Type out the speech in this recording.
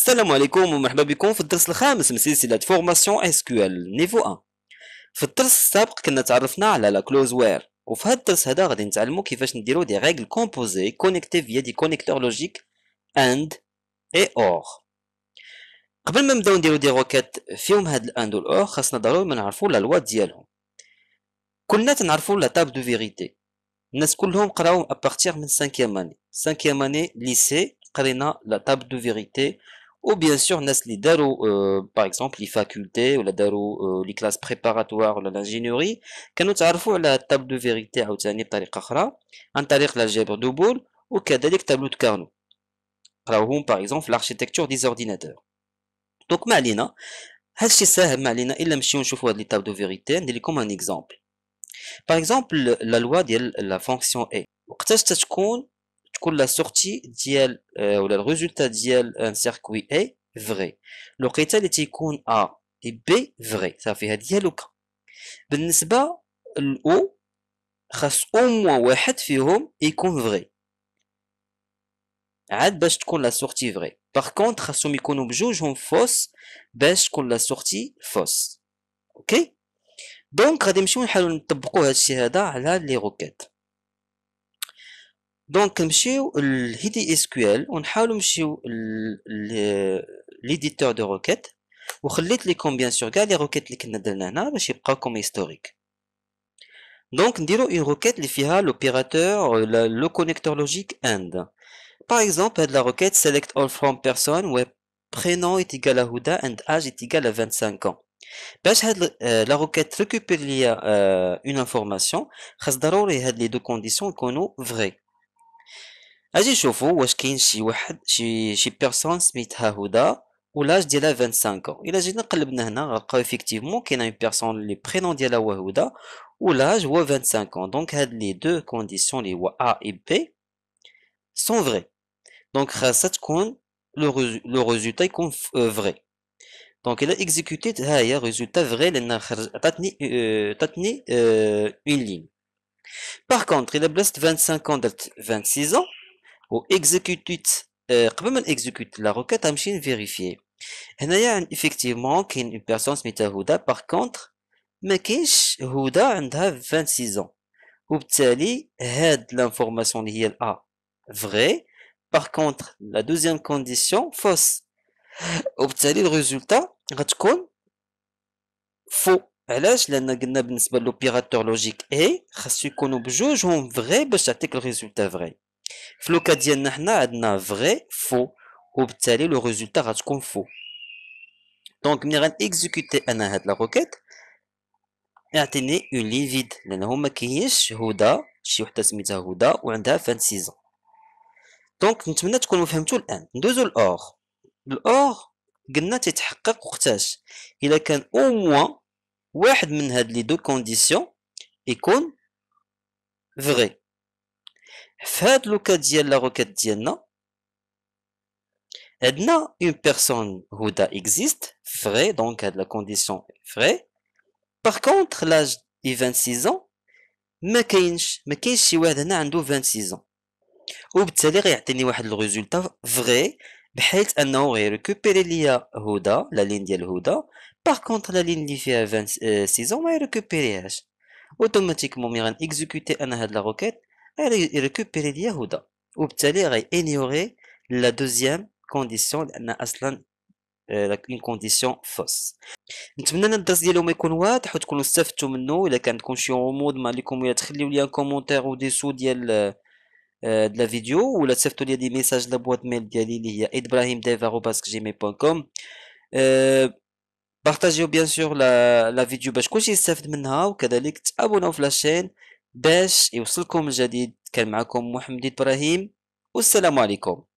السلام عليكم ومرحبا بكم في الدرس الخامس من سلسلة فورماسيون اس كيو ال نيفو 1 في الدرس السابق كنا تعرفنا على لا كلوز وير وفي هذا الدرس هذا غادي نتعلمو كيفاش نديرو دي ريغل كومبوزي كونيكتي فيا دي كونيكتور لوجيك اند اي اور قبل ما نبداو نديرو دي روكيت فيهم هاد الاند والاور خاصنا ضروري ما نعرفو لا لوا ديالهم كلنا تنعرفو لا تاب دو فيريتي الناس كلهم قراو ابارتيغ من 5 اني 5 اني ليسي قرينا لا تاب دو فيريتي ou bien sûr Nasli daro euh, par exemple les facultés ou la daru euh, les classes préparatoires ou l'ingénierie كانوا تعرفوا على الطابلو فيريتي عاوتاني بطريقه اخرى عن طريق l'algèbre d'Oboul وكذلك tableau de Carnot قراوهم par exemple l'architecture des ordinateurs donc ما علينا هادشي ساهل ما علينا الا نمشيو نشوفوا هاد لي de فيريتي ندير لكم ان exemple par exemple la loi ديال la fonction a وقتاش تتكون تكون لا سورتي ديال ولا الريزولتا ديال ان سيركوي اي فري لقيتها اللي تيكون ا بي فري صافي هادي هي لوكا بالنسبه الاو خاص او موان واحد فيهم يكون فري عاد باش تكون لا سورتي فري باغ كونت خاصهم يكونوا بجوجهم فوس باش تكون لا سورتي فوس اوكي دونك غادي نمشيو نحاولوا نطبقوا هادشي هذا على لي روكيت دونك نمشيو لهي دي اس كيو ال ونحاولوا نمشيو ليديتور دو روكيت وخليت ليكم بيان سور كاع لي روكيت اللي كنا درنا هنا باش يبقاو كوم هيستوريك دونك نديرو اون روكيت اللي فيها لوبيراتور لو كونيكتور لوجيك اند باغ اكزومبل هاد لا روكيت سيليكت اول فروم بيرسون و prénom est égal à Houda and âge est égal à 25 ans. باش هاد لا روكيت ريكوبير ليا اون انفورماسيون خاص ضروري هاد لي دو كونديسيون يكونوا فري Alors je vous vois qu'il y a une personne qui a 25 ans. Il a dit que le nombre n'a y effectivement a une personne qui prenait de la Wahuda ou l'âge ou 25 ans. Donc les deux conditions A et B sont vraies. Donc à cette point le résultat est euh, vrai. Donc il a exécuté et le résultat est vrai. Il a tenu une ligne. Par contre il a blessé 25 ans, 26 ans au exécuter rapidement la requête machine vérifiée, il y a effectivement qu'une personne smita Par contre, mckich a 26 ans. Obtali ait l'information liée à vraie, Par contre, la deuxième condition fausse. Obtali le résultat raccon faux. Alors je l'annabins l'opérateur logique et racconobjouge en vrai peut que le résultat vrai. في لوكا ديالنا حنا عندنا فغي فو وبالتالي لو ريزولتا غتكون فو دونك ملي غنكزيكوتي انا هاد لا روكيت يعطيني اون ليفيد فيد لانه ما كاينش هدى شي وحده سميتها هدى وعندها فان سيزون دونك نتمنى تكونوا فهمتوا الان ندوزو الاور الاور قلنا تيتحقق وقتاش الا كان او موان واحد من هاد لي دو كونديسيون يكون فري Fad, l'oukad diè la roquette dièna. Adna, une personne houda existe, vrai, donc, à de la condition vraie. Par contre, l'âge est 26 ans, ma kinch, ma kinch, si waadna, an dou 26 ans. Ou btaler, y'a attenu waad le résultat, vraie, b'hait, anna, ou récupérer lia houda, la ligne dièle houda. Par contre, la ligne qui fait 26 ans, ma récupérer âge. Automatiquement, m'iran exécuter anna houda roquette. يريكوبيري you وبالتالي غينيوري لا دوزيام كونديسيون condition اصلا condition, كونديسيون فوس نتمنى ان الدرس ما يكون واضح وتكونوا استفدتوا منه الا كان شي غموض ما عليكم de la vidéo ou la des messages la boîte mail bien sûr la vidéo باش كلشي يستافد باش يوصلكم الجديد كان معكم محمد إبراهيم والسلام عليكم